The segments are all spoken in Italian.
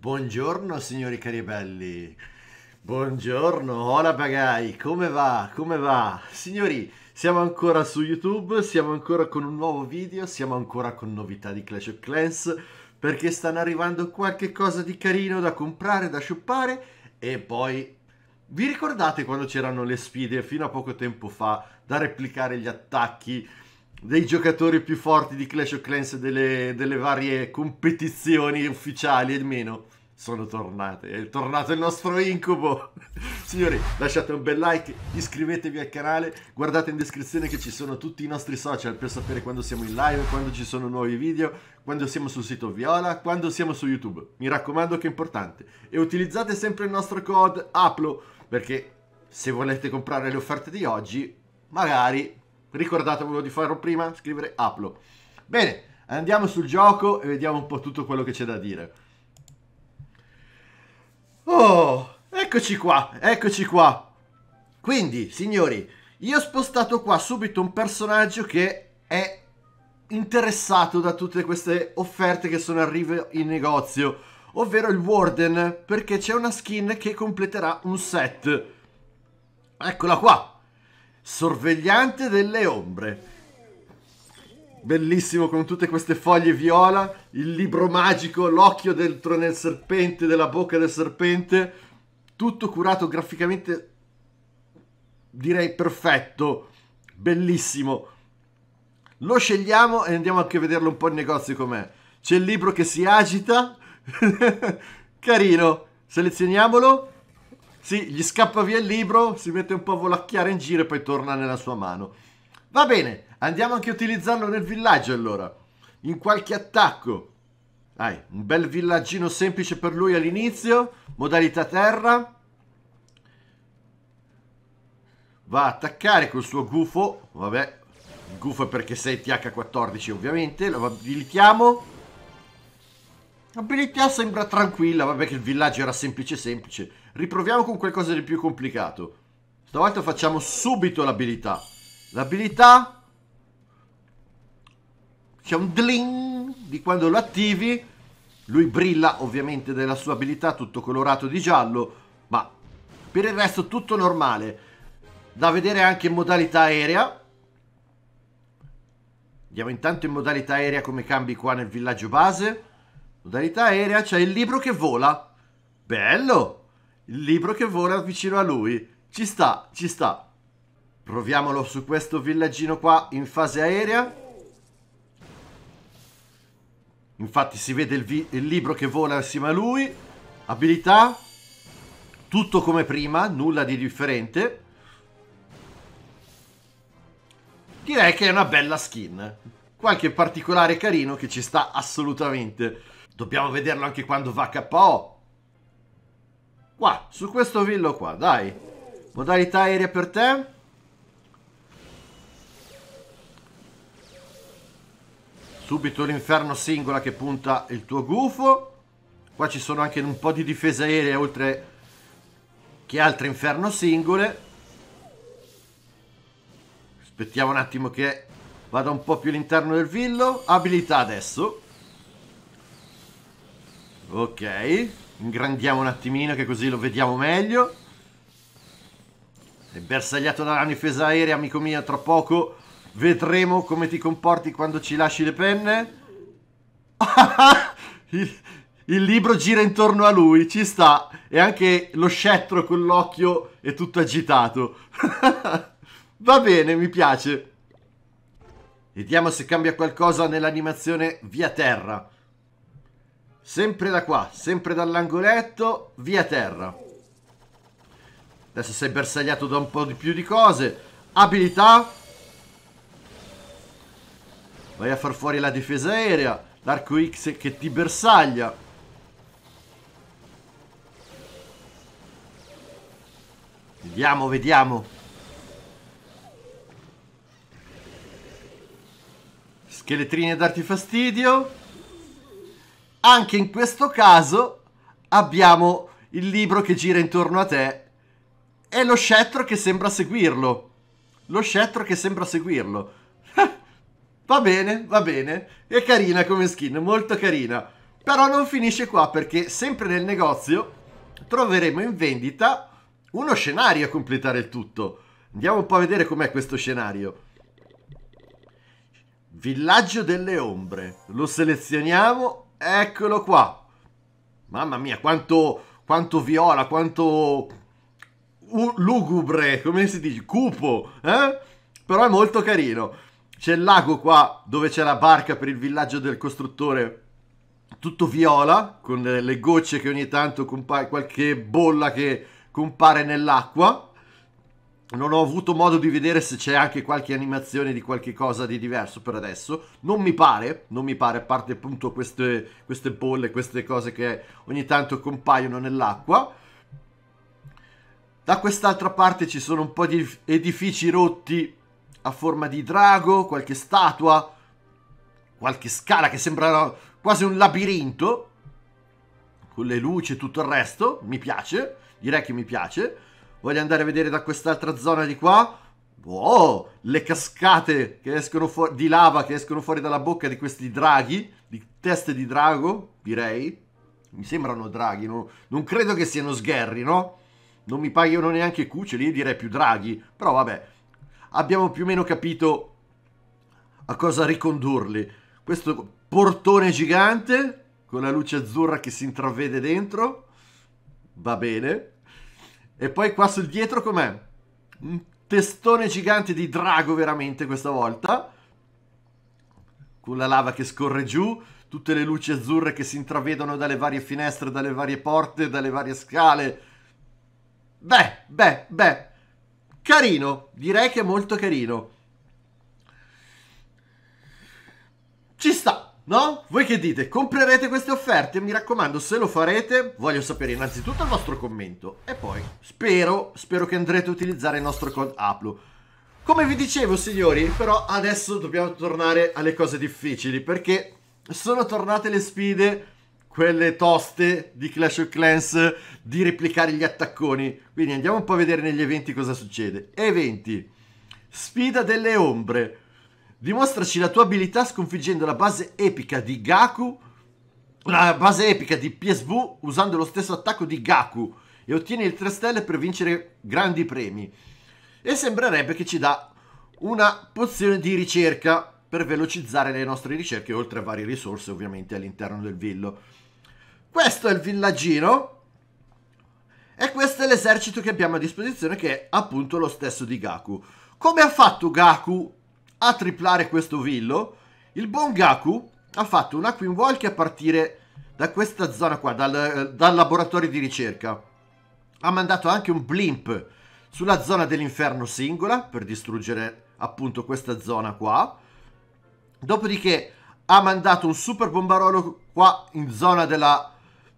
Buongiorno signori cari belli, buongiorno, hola bagai, come va, come va? Signori, siamo ancora su YouTube, siamo ancora con un nuovo video, siamo ancora con novità di Clash of Clans, perché stanno arrivando qualche cosa di carino da comprare, da shoppare, e poi... Vi ricordate quando c'erano le sfide fino a poco tempo fa da replicare gli attacchi dei giocatori più forti di Clash of Clans delle, delle varie competizioni ufficiali e meno sono tornate. È tornato il nostro incubo. Signori, lasciate un bel like, iscrivetevi al canale, guardate in descrizione che ci sono tutti i nostri social per sapere quando siamo in live, quando ci sono nuovi video, quando siamo sul sito Viola, quando siamo su YouTube. Mi raccomando che è importante. E utilizzate sempre il nostro code APLO perché se volete comprare le offerte di oggi, magari Ricordatevelo di farlo prima, scrivere Aplo. Bene, andiamo sul gioco e vediamo un po' tutto quello che c'è da dire. Oh, eccoci qua, eccoci qua. Quindi, signori, io ho spostato qua subito un personaggio che è interessato da tutte queste offerte che sono arrive in negozio, ovvero il Warden, perché c'è una skin che completerà un set. Eccola qua, sorvegliante delle ombre. Bellissimo con tutte queste foglie viola, il libro magico, l'occhio dentro nel serpente, della bocca del serpente, tutto curato graficamente, direi perfetto, bellissimo. Lo scegliamo e andiamo anche a vederlo un po' in negozio com'è. C'è il libro che si agita, carino, selezioniamolo sì, gli scappa via il libro, si mette un po' a volacchiare in giro e poi torna nella sua mano. Va bene, andiamo anche a utilizzarlo nel villaggio allora. In qualche attacco. Dai, un bel villaggino semplice per lui all'inizio. Modalità terra. Va a attaccare col suo gufo. Vabbè, il gufo è perché sei TH14 ovviamente. Lo abilitiamo. Abilità sembra tranquilla, vabbè che il villaggio era semplice semplice. Riproviamo con qualcosa di più complicato. Stavolta facciamo subito l'abilità. L'abilità... C'è un dling di quando lo attivi. Lui brilla ovviamente della sua abilità, tutto colorato di giallo, ma per il resto tutto normale. Da vedere anche in modalità aerea. Andiamo intanto in modalità aerea come cambi qua nel villaggio base. Modalità aerea c'è il libro che vola. Bello! Il libro che vola vicino a lui. Ci sta, ci sta. Proviamolo su questo villaggino qua in fase aerea. Infatti si vede il, il libro che vola assieme a lui. Abilità. Tutto come prima, nulla di differente. Direi che è una bella skin. Qualche particolare carino che ci sta assolutamente. Dobbiamo vederlo anche quando va KO. Qua, su questo villo qua, dai. Modalità aerea per te. Subito l'inferno singola che punta il tuo gufo. Qua ci sono anche un po' di difese aerea oltre che altre inferno singole. Aspettiamo un attimo che vada un po' più all'interno del villo. Abilità adesso. Ok, ingrandiamo un attimino che così lo vediamo meglio. È bersagliato dalla difesa aerea, amico mio, tra poco vedremo come ti comporti quando ci lasci le penne. il, il, libro gira intorno a lui, ci sta. E anche lo scettro con l'occhio è tutto agitato. Va bene, mi piace. Vediamo se cambia qualcosa nell'animazione via terra. Sempre da qua, sempre dall'angoletto, via terra. Adesso sei bersagliato da un po' di più di cose. Abilità. Vai a far fuori la difesa aerea. L'arco X che ti bersaglia. Vediamo, vediamo. Scheletrini a darti fastidio. Anche in questo caso abbiamo il libro che gira intorno a te e lo scettro che sembra seguirlo. Lo scettro che sembra seguirlo. va bene, va bene. È carina come skin, molto carina. Però non finisce qua perché sempre nel negozio troveremo in vendita uno scenario a completare il tutto. Andiamo un po' a vedere com'è questo scenario. Villaggio delle ombre. Lo selezioniamo Eccolo qua. Mamma mia, quanto, quanto viola, quanto uh, lugubre, come si dice, cupo, eh? Però è molto carino. C'è il lago qua dove c'è la barca per il villaggio del costruttore, tutto viola, con le, le gocce che ogni tanto compare, qualche bolla che compare nell'acqua non ho avuto modo di vedere se c'è anche qualche animazione di qualche cosa di diverso per adesso. Non mi pare, non mi pare, a parte appunto queste, queste bolle, queste cose che ogni tanto compaiono nell'acqua. Da quest'altra parte ci sono un po' di edifici rotti a forma di drago, qualche statua, qualche scala che sembra quasi un labirinto, con le luci e tutto il resto. Mi piace, direi che mi piace. Voglio andare a vedere da quest'altra zona di qua. Wow, le cascate che escono di lava che escono fuori dalla bocca di questi draghi, di teste di drago, direi. Mi sembrano draghi, non, non credo che siano sgherri, no? Non mi paghiano neanche cuccioli, io direi più draghi. Però vabbè, abbiamo più o meno capito a cosa ricondurli. Questo portone gigante con la luce azzurra che si intravede dentro. Va bene. E poi qua sul dietro com'è? Un testone gigante di drago veramente questa volta. Con la lava che scorre giù, tutte le luci azzurre che si intravedono dalle varie finestre, dalle varie porte, dalle varie scale. Beh, beh, beh. Carino, direi che è molto carino. Ci sta. No? Voi che dite? Comprerete queste offerte? Mi raccomando, se lo farete, voglio sapere innanzitutto il vostro commento e poi spero, spero che andrete a utilizzare il nostro code APLU. Come vi dicevo, signori, però adesso dobbiamo tornare alle cose difficili perché sono tornate le sfide, quelle toste di Clash of Clans, di replicare gli attacconi. Quindi andiamo un po' a vedere negli eventi cosa succede. Eventi. Sfida delle ombre Dimostraci la tua abilità sconfiggendo la base epica di Gaku, la base epica di PSV usando lo stesso attacco di Gaku e ottieni il 3 stelle per vincere grandi premi. E sembrerebbe che ci dà una pozione di ricerca per velocizzare le nostre ricerche, oltre a varie risorse ovviamente all'interno del villo. Questo è il villaggino e questo è l'esercito che abbiamo a disposizione che è appunto lo stesso di Gaku. Come ha fatto Gaku a triplare questo villo, il buon Gaku ha fatto una Queen Walk a partire da questa zona qua, dal, dal laboratorio di ricerca. Ha mandato anche un blimp sulla zona dell'inferno singola per distruggere appunto questa zona qua. Dopodiché ha mandato un super bombarolo qua in zona della,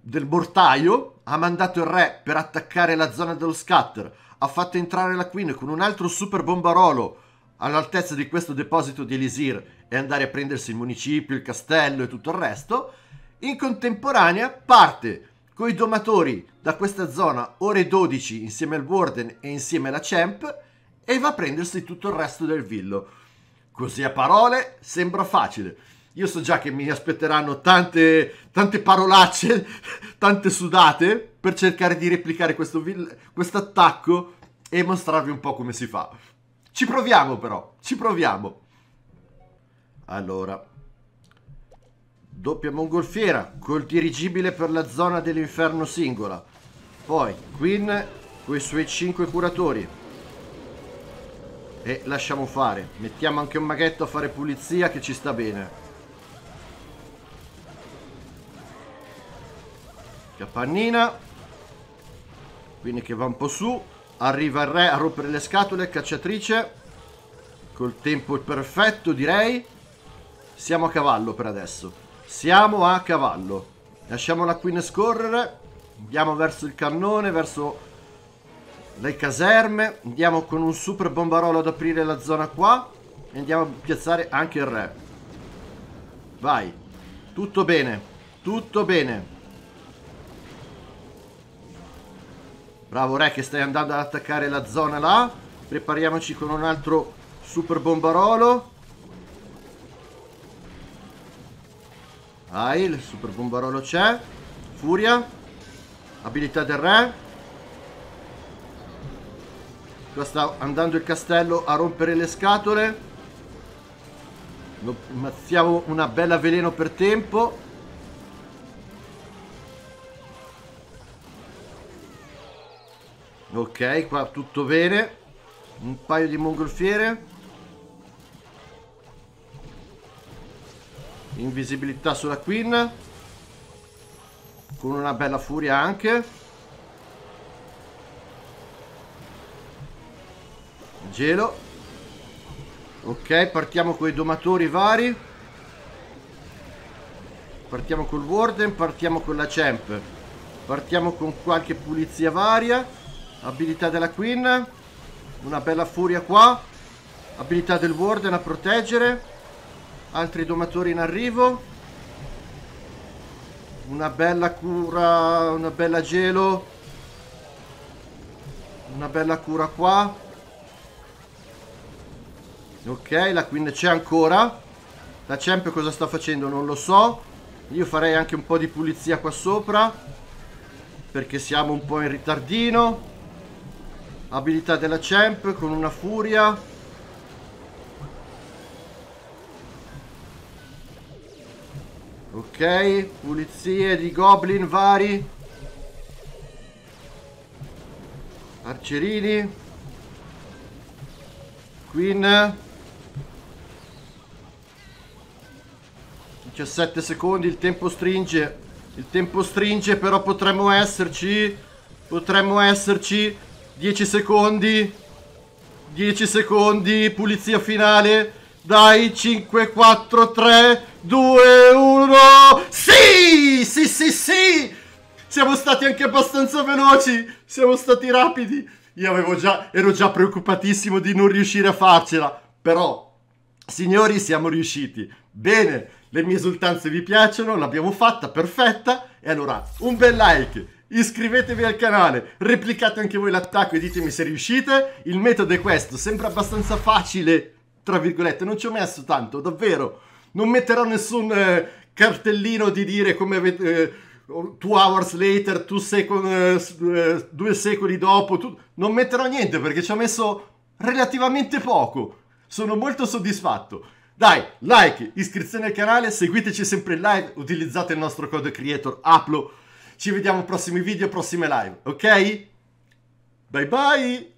del mortaio, ha mandato il re per attaccare la zona dello scatter, ha fatto entrare la queen con un altro super bombarolo all'altezza di questo deposito di Elisir e andare a prendersi il municipio, il castello e tutto il resto, in contemporanea parte con i domatori da questa zona ore 12 insieme al Warden e insieme alla Champ e va a prendersi tutto il resto del villo. Così a parole sembra facile. Io so già che mi aspetteranno tante, tante parolacce, tante sudate per cercare di replicare questo attacco e mostrarvi un po' come si fa. Ci proviamo però, ci proviamo. Allora, doppia mongolfiera col dirigibile per la zona dell'inferno singola. Poi Queen con i suoi 5 curatori. E lasciamo fare. Mettiamo anche un maghetto a fare pulizia che ci sta bene. Capannina. Quindi che va un po' su. Arriva il re a rompere le scatole, cacciatrice. Col tempo perfetto direi. Siamo a cavallo per adesso. Siamo a cavallo. Lasciamo la queen scorrere. Andiamo verso il cannone, verso le caserme. Andiamo con un super bombarolo ad aprire la zona qua. E andiamo a piazzare anche il re. Vai. Tutto bene. Tutto bene. Bravo Re che stai andando ad attaccare la zona là. Prepariamoci con un altro super bombarolo. Vai, il super bombarolo c'è. Furia. Abilità del Re. Qua sta andando il castello a rompere le scatole. Lo ammazziamo una bella veleno per tempo. ok qua tutto bene un paio di mongolfiere invisibilità sulla queen con una bella furia anche gelo ok partiamo con i domatori vari partiamo col warden partiamo con la champ partiamo con qualche pulizia varia Abilità della Queen. Una bella furia qua. Abilità del Warden a proteggere. Altri domatori in arrivo. Una bella cura, una bella gelo. Una bella cura qua. Ok, la Queen c'è ancora. La Champ cosa sta facendo non lo so. Io farei anche un po' di pulizia qua sopra. Perché siamo un po' in ritardino. Abilità della champ con una furia. Ok, pulizie di goblin vari. Arcerini. Queen. 17 secondi, il tempo stringe. Il tempo stringe, però potremmo esserci. Potremmo esserci 10 secondi. 10 secondi. Pulizia finale. Dai, 5, 4, 3, 2, 1. Sì! Sì, sì, sì! Siamo stati anche abbastanza veloci. Siamo stati rapidi. Io già, ero già preoccupatissimo di non riuscire a farcela. Però, signori, siamo riusciti. Bene, le mie esultanze vi piacciono, l'abbiamo fatta, perfetta. E allora, un bel like Iscrivetevi al canale, replicate anche voi l'attacco e ditemi se riuscite. Il metodo è questo, sembra abbastanza facile, tra virgolette, non ci ho messo tanto, davvero. Non metterò nessun eh, cartellino di dire come avete... Eh, two hours later, two second, eh, eh, due secoli dopo, tu... non metterò niente perché ci ho messo relativamente poco. Sono molto soddisfatto. Dai, like, iscrizione al canale, seguiteci sempre in live, utilizzate il nostro code creator APLO ci vediamo prossimi video, prossime live, ok? Bye bye!